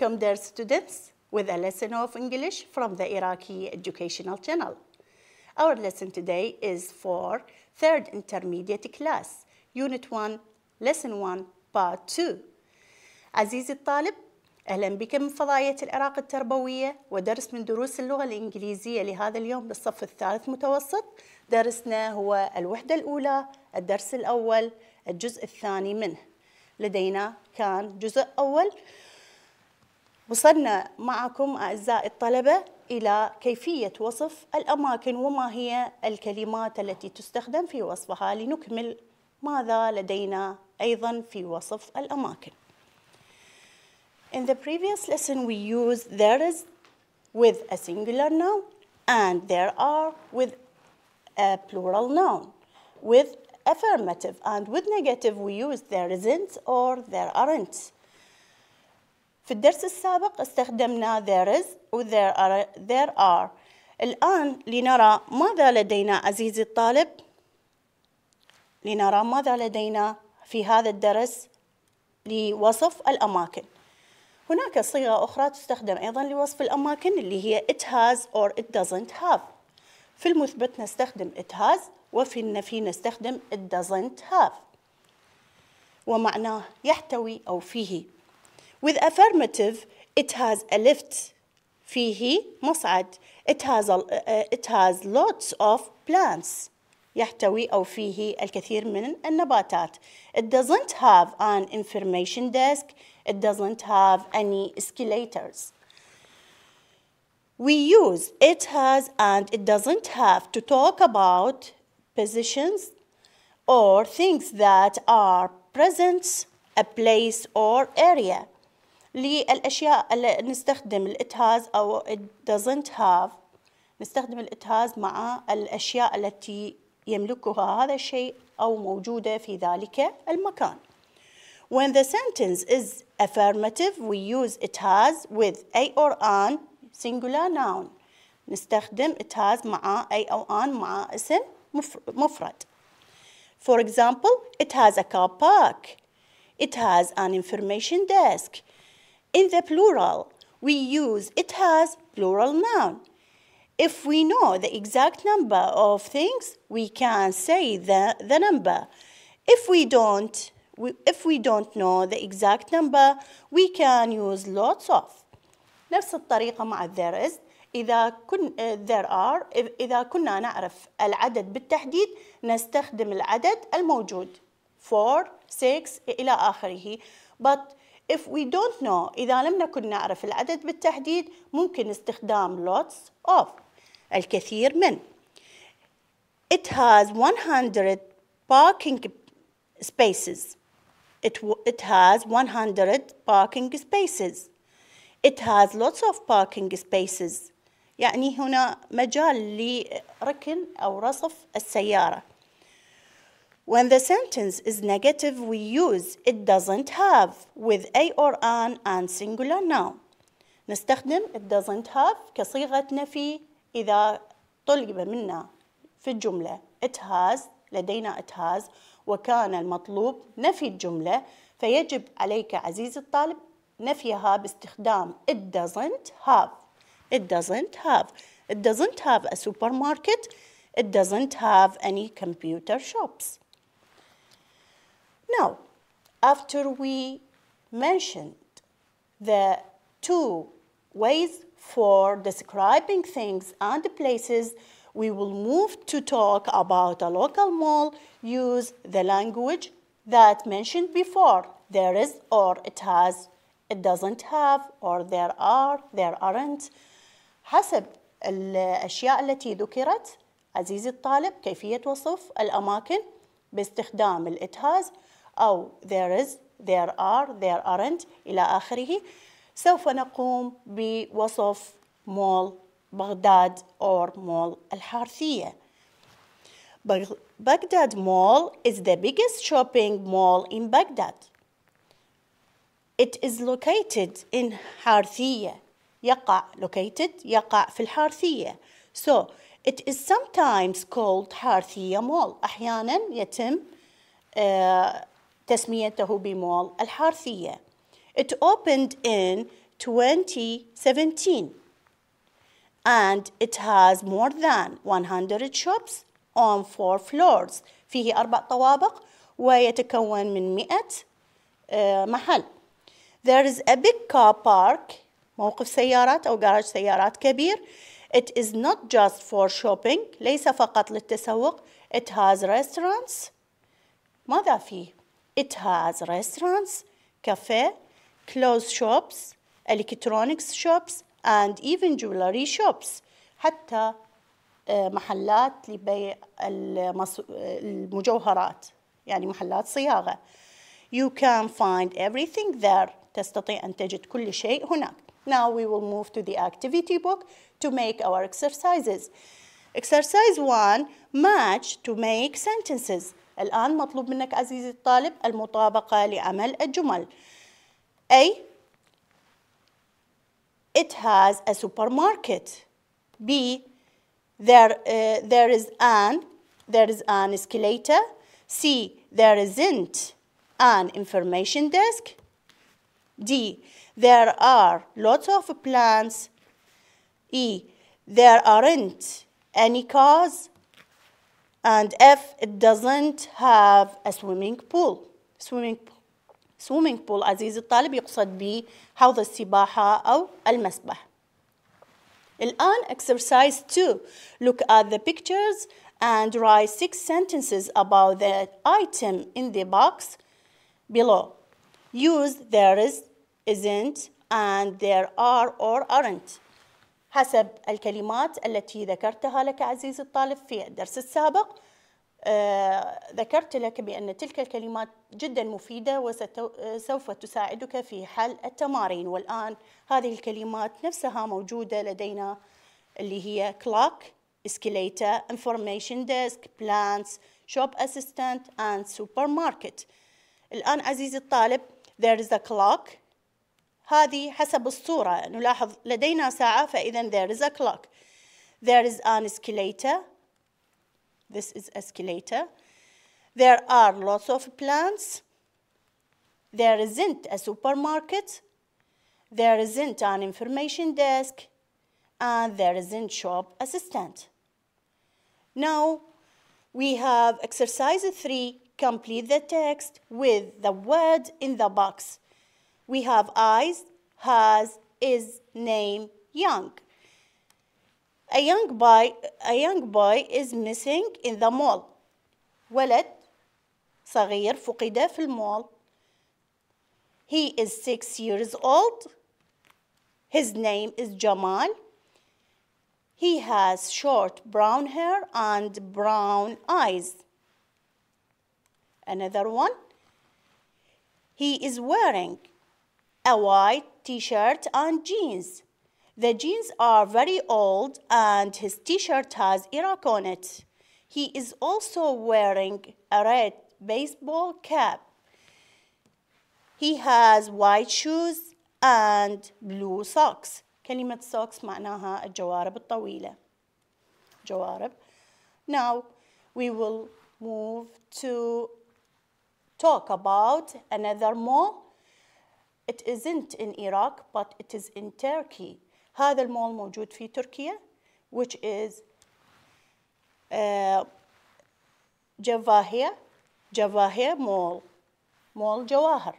welcome their students with a lesson of English from the Iraqi Educational Channel. Our lesson today is for third Intermediate Class, Unit 1, Lesson 1, Part 2. عزيزي الطالب أهلا بك من فضائية العراق التربوية ودرس من دروس اللغة الإنجليزية لهذا اليوم للصف الثالث متوسط درسنا هو الوحدة الأولى الدرس الأول الجزء الثاني منه لدينا كان جزء أول وصلنا معكم أعزائي الطلبة إلى كيفية وصف الأماكن وما هي الكلمات التي تستخدم في وصفها لنكمل ماذا لدينا أيضا في وصف الأماكن. In the previous lesson we used there is with a singular noun and there are with a plural noun with affirmative and with negative we use there isn't or there aren't في الدرس السابق استخدمنا there is و there are, there are. الآن لنرى ماذا لدينا عزيزي الطالب لنرى ماذا لدينا في هذا الدرس لوصف الأماكن هناك صيغة أخرى تستخدم أيضا لوصف الأماكن اللي هي it has or it doesn't have في المثبت نستخدم it has وفي النفي نستخدم it doesn't have ومعناه يحتوي أو فيه With affirmative, it has a lift. فيه مصعد. It has, a, uh, it has lots of plants. يحتوي أو فيه الكثير من النباتات. It doesn't have an information desk. It doesn't have any escalators. We use it has and it doesn't have to talk about positions or things that are present, a place or area. للأشياء اللي نستخدم الإتهاز أو it doesn't have نستخدم الإتهاز مع الأشياء التي يملكها هذا الشيء أو موجودة في ذلك المكان When the sentence is affirmative we use it has with a or an singular noun نستخدم it has مع a أو an مع اسم مفرد For example, it has a car park. It has an information desk. In the plural, we use it has plural noun. If we know the exact number of things, we can say the, the number. If we don't, we, if we don't know the exact number, we can use lots of. نفس الطريقة مع there is إذا كن there are إذا كنا نعرف العدد بالتحديد نستخدم العدد الموجود 4 6 إلى آخره but if we don't know إذا لم نكن نعرف العدد بالتحديد ممكن استخدام lots of الكثير من It has 100 parking spaces It, it has 100 parking spaces It has lots of parking spaces يعني هنا مجال لركن أو رصف السيارة When the sentence is negative, we use it doesn't have with a or an and singular noun. نستخدم it doesn't have كصيغة نفي إذا طلب منا في الجملة it has لدينا it has وكان المطلوب نفي الجملة فيجب عليك عزيز الطالب نفيها باستخدام it doesn't have it doesn't have it doesn't have a supermarket it doesn't have any computer shops now, after we mentioned the two ways for describing things and places, we will move to talk about a local mall, use the language that mentioned before. There is or it has, it doesn't have, or there are, there aren't. حسب الأشياء التي ذكرت عزيزي الطالب كيفية وصف الأماكن باستخدام الإتهاز أو there is there are there aren't إلى آخره سوف نقوم بوصف مول بغداد or مول الحارثية Baghdad Mall is the biggest shopping mall in Baghdad. It is located in حارثية يقع located يقع في الحارثية. So it is sometimes called حارثية Mall. أحيانا يتم uh, تسميته بمول الحارثية. It opened in 2017 and it has more than 100 shops on four floors. فيه أربع طوابق ويتكون من 100 محل. There is a big car park موقف سيارات أو جراج سيارات كبير. It is not just for shopping ليس فقط للتسوق. It has restaurants ماذا فيه؟ It has restaurants, cafe, clothes shops, electronics shops, and even jewelry shops حتى محلات لبيع المجوهرات يعني محلات صياغة You can find everything there تستطيع أن تجد كل شيء هناك Now we will move to the activity book to make our exercises Exercise 1 Match to make sentences الآن مطلوب منك عزيزي الطالب المطابقة لعمل الجمل أي It has a supermarket B There, uh, there is an There is an escalator C There isn't an information desk D. There are lots of plants. E. There aren't any cars. And if it doesn't have a swimming pool, swimming pool. swimming pool عزيزي الطالب يقصد به حوض السباحة أو المسبح. الآن exercise 2 look at the pictures and write six sentences about the item in the box below. Use there is, isn't, and there are or aren't. حسب الكلمات التي ذكرتها لك عزيزي الطالب في الدرس السابق آه، ذكرت لك بأن تلك الكلمات جدا مفيدة وسوف تساعدك في حل التمارين والآن هذه الكلمات نفسها موجودة لدينا اللي هي clock, escalator, information desk, plants, shop assistant and supermarket الآن عزيزي الطالب there is a clock هذه حسب الصورة نلاحظ لدينا ساعة فإذا there is a clock there is an escalator this is escalator there are lots of plants there isn't a supermarket there isn't an information desk and there isn't shop assistant now we have exercise 3 complete the text with the word in the box we have eyes, has, is, name, young. A young boy, a young boy is missing in the mall. ولد صغير فقد في المول. He is six years old. His name is Jamal. He has short brown hair and brown eyes. Another one. He is wearing a white t-shirt and jeans. The jeans are very old and his t-shirt has Iraq on it. He is also wearing a red baseball cap. He has white shoes and blue socks. كلمة socks معناها الجوارب الطويلة. جوارب. Now we will move to talk about another more it isn't in Iraq, but it is in Turkey. هذا المول موجود في تركيا which is uh, جواهر Mall, مول مول جواهر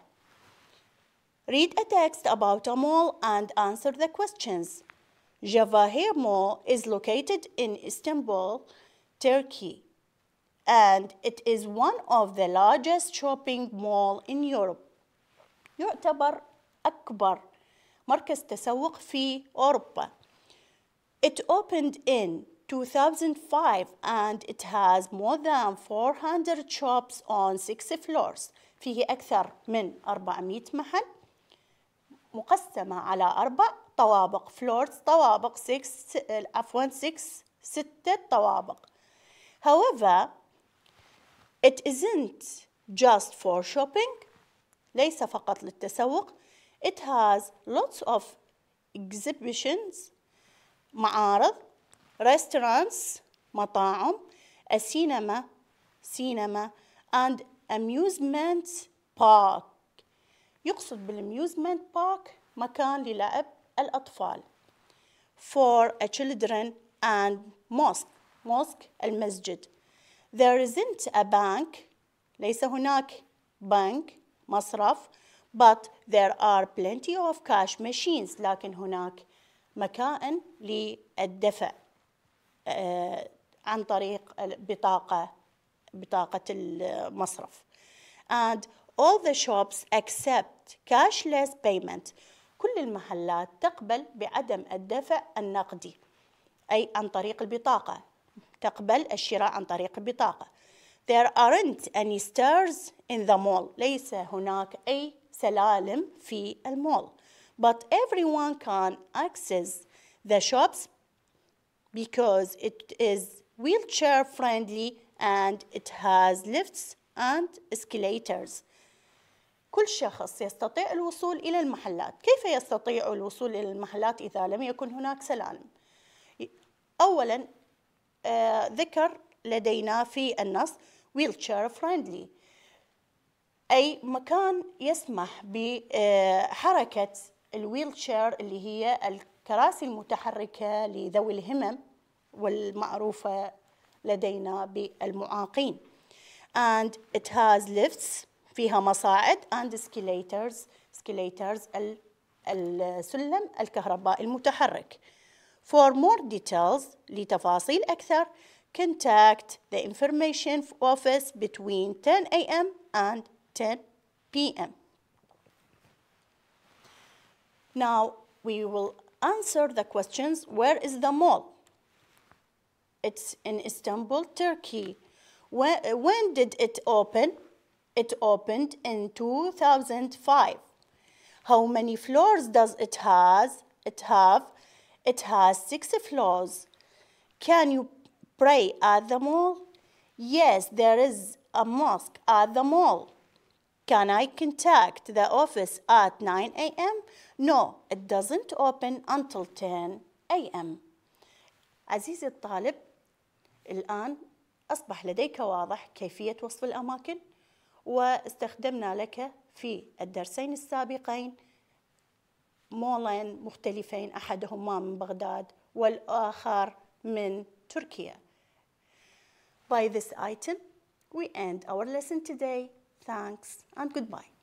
Read a text about a mall and answer the questions. Javahir Mall is located in Istanbul, Turkey, and it is one of the largest shopping mall in Europe. يعتبر أكبر مركز تسوق في أوروبا. It opened in 2005 and it has more than 400 shops on six floors. فيه أكثر من 400 محل مقسمة على أربع طوابق floors طوابق 6 عفوا 6 ستة طوابق. However, it isn't just for shopping ليس فقط للتسوق it has lots of exhibitions معارض restaurants مطاعم a cinema cinema and amusement park يقصد بالamusement park مكان للعب الأطفال for a children and mosque mosque المسجد there isn't a bank ليس هناك bank مصرف but there are plenty of cash machines لكن هناك مكائن للدفع آه، عن طريق بطاقة بطاقة المصرف and all the shops accept cashless payment كل المحلات تقبل بعدم الدفع النقدي أي عن طريق البطاقة تقبل الشراء عن طريق البطاقة There aren't any stairs in the mall. ليس هناك أي سلالم في المول. But everyone can access the shops because it is wheelchair friendly and it has lifts and escalators. كل شخص يستطيع الوصول إلى المحلات كيف يستطيع الوصول إلى المحلات إذا لم يكن هناك سلالم؟ أولا آه ذكر لدينا في النص wheelchair friendly أي مكان يسمح بحركة الويلتشير اللي هي الكراسي المتحركة لذوي الهمم والمعروفة لدينا بالمعاقين and it has lifts فيها مصاعد and escalators escalators السلم الكهربائي المتحرك for more details لتفاصيل أكثر contact the information office between 10 a.m. and 10 p.m. Now we will answer the questions, where is the mall? It's in Istanbul, Turkey. When, when did it open? It opened in 2005. How many floors does it has? It have? It has six floors. Can you pray at the mall? Yes, there is a mosque at the mall. Can I contact the office at 9 a.m.? No, it doesn't open until 10 a.m. عزيزي الطالب الآن أصبح لديك واضح كيفية وصف الأماكن واستخدمنا لك في الدرسين السابقين مولين مختلفين أحدهما من بغداد والآخر من تركيا By this item, we end our lesson today. Thanks and goodbye.